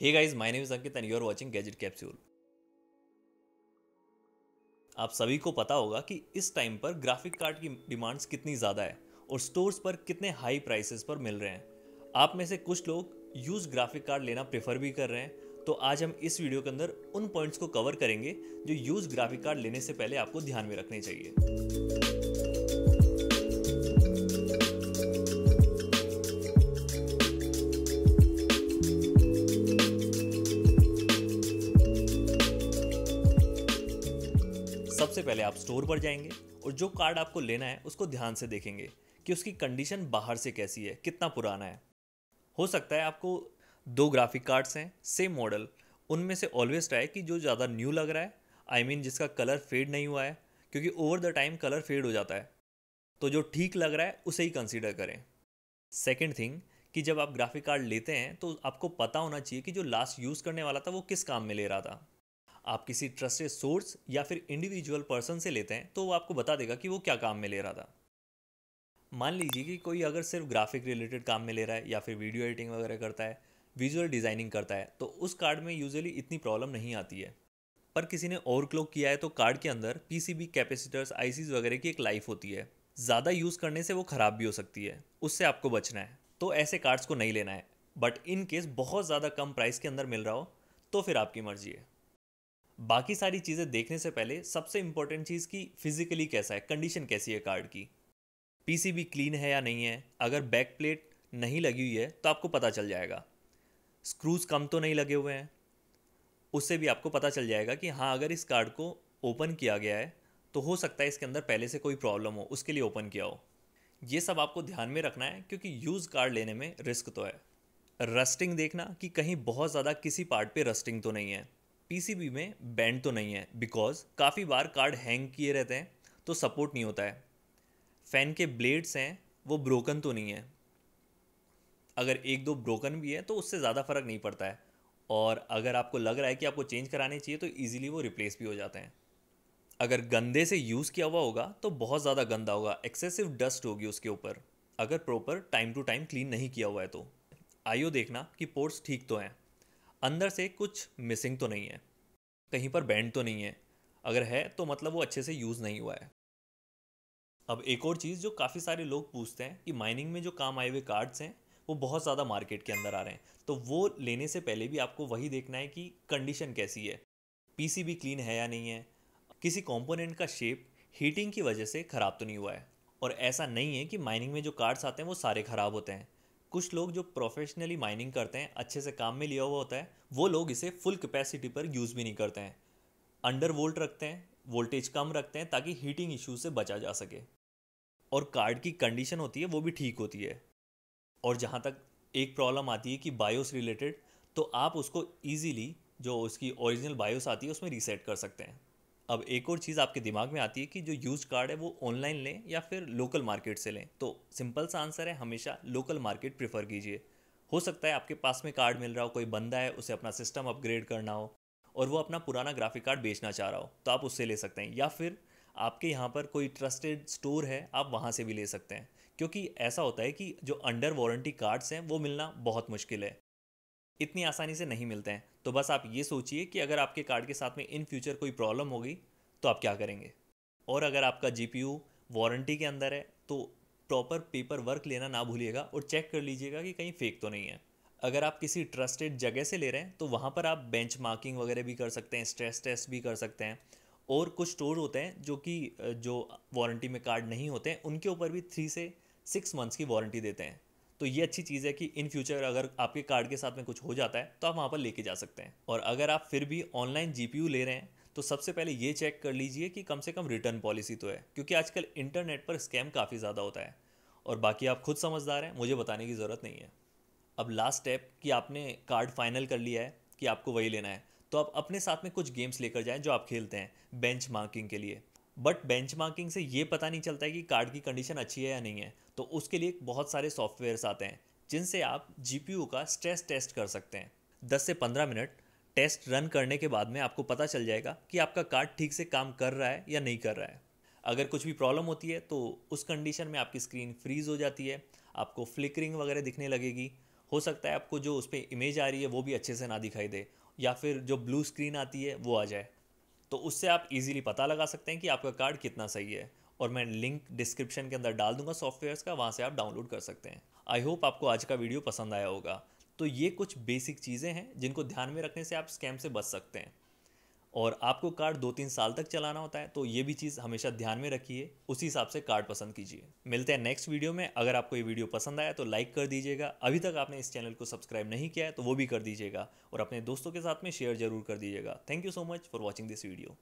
hey guys my name is Ankit and you are watching gadget capsule आप सभी को पता होगा कि इस टाइम पर ग्राफिक कार्ड की डिमांड्स कितनी ज़्यादा है और स्टोर्स पर कितने हाई प्राइसेस पर मिल रहे हैं आप में से कुछ लोग यूज ग्राफिक कार्ड लेना प्रेफर भी कर रहे हैं तो आज हम इस वीडियो के अंदर उन पॉइंट्स को कवर करेंगे जो यूज ग्राफिक कार्ड लेने से पहले आपको ध्यान में रखने चाहिए सबसे पहले आप स्टोर पर जाएंगे और जो कार्ड आपको लेना है उसको ध्यान से देखेंगे कि उसकी कंडीशन बाहर से कैसी है कितना पुराना है हो सकता है आपको दो ग्राफिक कार्ड्स हैं सेम मॉडल उनमें से ऑलवेज ट्राई कि जो ज़्यादा न्यू लग रहा है आई I मीन mean, जिसका कलर फेड नहीं हुआ है क्योंकि over the time colour fade हो जाता है तो जो ठीक लग रहा है उसे ही कंसिडर करें सेकेंड थिंग कि जब आप ग्राफिक कार्ड लेते हैं तो आपको पता होना चाहिए कि जो लास्ट यूज़ करने वाला था वो किस काम में ले रहा था आप किसी ट्रस्टेड सोर्स या फिर इंडिविजुअल पर्सन से लेते हैं तो वो आपको बता देगा कि वो क्या काम में ले रहा था मान लीजिए कि कोई अगर सिर्फ ग्राफिक रिलेटेड काम में ले रहा है या फिर वीडियो एडिटिंग वगैरह करता है विजुअल डिज़ाइनिंग करता है तो उस कार्ड में यूजुअली इतनी प्रॉब्लम नहीं आती है पर किसी ने क्लोक किया है तो कार्ड के अंदर पीसीबी कैपेसिटर्स आईसीज वगैरह की एक लाइफ होती है ज़्यादा यूज़ करने से वो ख़राब भी हो सकती है उससे आपको बचना है तो ऐसे कार्ड्स को नहीं लेना है बट इन केस बहुत ज़्यादा कम प्राइस के अंदर मिल रहा हो तो फिर आपकी मर्जी है बाकी सारी चीज़ें देखने से पहले सबसे इंपॉर्टेंट चीज़ कि फिजिकली कैसा है कंडीशन कैसी है कार्ड की पीसीबी क्लीन है या नहीं है अगर बैक प्लेट नहीं लगी हुई है तो आपको पता चल जाएगा स्क्रूज कम तो नहीं लगे हुए हैं उससे भी आपको पता चल जाएगा कि हाँ अगर इस कार्ड को ओपन किया गया है तो हो सकता है इसके अंदर पहले से कोई प्रॉब्लम हो उसके लिए ओपन किया हो ये सब आपको ध्यान में रखना है क्योंकि यूज़ कार्ड लेने में रिस्क तो है रस्टिंग देखना कि कहीं बहुत ज़्यादा किसी पार्ट पे रस्टिंग तो नहीं है पीसीबी में बैंड तो नहीं है बिकॉज काफ़ी बार कार्ड हैंग किए रहते हैं तो सपोर्ट नहीं होता है फ़ैन के ब्लेड्स हैं वो ब्रोकन तो नहीं है अगर एक दो ब्रोकन भी है तो उससे ज़्यादा फ़र्क नहीं पड़ता है और अगर आपको लग रहा है कि आपको चेंज कराने चाहिए तो ईजिली वो रिप्लेस भी हो जाते हैं अगर गंदे से यूज़ किया हुआ होगा तो बहुत ज़्यादा गंदा होगा एक्सेसिव डस्ट होगी उसके ऊपर अगर proper time to time clean नहीं किया हुआ है तो आइयो देखना कि पोर्ट्स ठीक तो हैं अंदर से कुछ मिसिंग तो नहीं है कहीं पर बैंड तो नहीं है अगर है तो मतलब वो अच्छे से यूज़ नहीं हुआ है अब एक और चीज़ जो काफ़ी सारे लोग पूछते हैं कि माइनिंग में जो काम आए हुए कार्ड्स हैं वो बहुत ज़्यादा मार्केट के अंदर आ रहे हैं तो वो लेने से पहले भी आपको वही देखना है कि कंडीशन कैसी है पीसीबी क्लीन है या नहीं है किसी कंपोनेंट का शेप हीटिंग की वजह से ख़राब तो नहीं हुआ है और ऐसा नहीं है कि माइनिंग में जो कार्ड्स आते हैं वो सारे ख़राब होते हैं कुछ लोग जो प्रोफेशनली माइनिंग करते हैं अच्छे से काम में लिया हुआ होता है वो लोग इसे फुल कैपेसिटी पर यूज़ भी नहीं करते हैं अंडर वोल्ट रखते हैं वोल्टेज कम रखते हैं ताकि हीटिंग इश्यू से बचा जा सके और कार्ड की कंडीशन होती है वो भी ठीक होती है और जहाँ तक एक प्रॉब्लम आती है कि बायोस रिलेटेड तो आप उसको ईजीली जो उसकी ओरिजिनल बायोस आती है उसमें रीसेट कर सकते हैं अब एक और चीज़ आपके दिमाग में आती है कि जो यूज कार्ड है वो ऑनलाइन लें या फिर लोकल मार्केट से लें तो सिंपल सा आंसर है हमेशा लोकल मार्केट प्रेफर कीजिए हो सकता है आपके पास में कार्ड मिल रहा हो कोई बंदा है उसे अपना सिस्टम अपग्रेड करना हो और वो अपना पुराना ग्राफिक कार्ड बेचना चाह रहा हो तो आप उससे ले सकते हैं या फिर आपके यहाँ पर कोई ट्रस्टेड स्टोर है आप वहाँ से भी ले सकते हैं क्योंकि ऐसा होता है कि जो अंडर वारंटी कार्ड्स हैं वो मिलना बहुत मुश्किल है इतनी आसानी से नहीं मिलते हैं तो बस आप ये सोचिए कि अगर आपके कार्ड के साथ में इन फ्यूचर कोई प्रॉब्लम होगी तो आप क्या करेंगे और अगर आपका जी वारंटी के अंदर है तो प्रॉपर पेपर वर्क लेना ना भूलिएगा और चेक कर लीजिएगा कि कहीं फेक तो नहीं है अगर आप किसी ट्रस्टेड जगह से ले रहे हैं तो वहाँ पर आप बेंच मार्किंग वगैरह भी कर सकते हैं स्ट्रेस टेस्ट भी कर सकते हैं और कुछ स्टोर होते हैं जो कि जो वारंटी में कार्ड नहीं होते हैं उनके ऊपर भी थ्री से सिक्स मंथ्स की वारंटी देते हैं तो ये अच्छी चीज़ है कि इन फ्यूचर अगर आपके कार्ड के साथ में कुछ हो जाता है तो आप वहाँ पर लेके जा सकते हैं और अगर आप फिर भी ऑनलाइन जी ले रहे हैं तो सबसे पहले ये चेक कर लीजिए कि कम से कम रिटर्न पॉलिसी तो है क्योंकि आजकल इंटरनेट पर स्कैम काफ़ी ज़्यादा होता है और बाकी आप खुद समझदार हैं मुझे बताने की ज़रूरत नहीं है अब लास्ट स्टेप कि आपने कार्ड फाइनल कर लिया है कि आपको वही लेना है तो आप अपने साथ में कुछ गेम्स लेकर जाएं जो आप खेलते हैं बेंच मार्किंग के लिए बट बेंच से ये पता नहीं चलता है कि कार्ड की कंडीशन अच्छी है या नहीं है तो उसके लिए बहुत सारे सॉफ्टवेयर्स आते हैं जिनसे आप जी का स्ट्रेस टेस्ट कर सकते हैं दस से पंद्रह मिनट टेस्ट रन करने के बाद में आपको पता चल जाएगा कि आपका कार्ड ठीक से काम कर रहा है या नहीं कर रहा है अगर कुछ भी प्रॉब्लम होती है तो उस कंडीशन में आपकी स्क्रीन फ्रीज हो जाती है आपको फ्लिकरिंग वगैरह दिखने लगेगी हो सकता है आपको जो उस पर इमेज आ रही है वो भी अच्छे से ना दिखाई दे या फिर जो ब्लू स्क्रीन आती है वो आ जाए तो उससे आप इजीली पता लगा सकते हैं कि आपका कार्ड कितना सही है और मैं लिंक डिस्क्रिप्शन के अंदर डाल दूंगा सॉफ्टवेयर्स का वहाँ से आप डाउनलोड कर सकते हैं आई होप आपको आज का वीडियो पसंद आया होगा तो ये कुछ बेसिक चीज़ें हैं जिनको ध्यान में रखने से आप स्कैम से बच सकते हैं और आपको कार्ड दो तीन साल तक चलाना होता है तो ये भी चीज़ हमेशा ध्यान में रखिए उसी हिसाब से कार्ड पसंद कीजिए मिलते हैं नेक्स्ट वीडियो में अगर आपको ये वीडियो पसंद आया तो लाइक कर दीजिएगा अभी तक आपने इस चैनल को सब्सक्राइब नहीं किया है तो वो भी कर दीजिएगा और अपने दोस्तों के साथ में शेयर जरूर कर दीजिएगा thank you so much for watching this video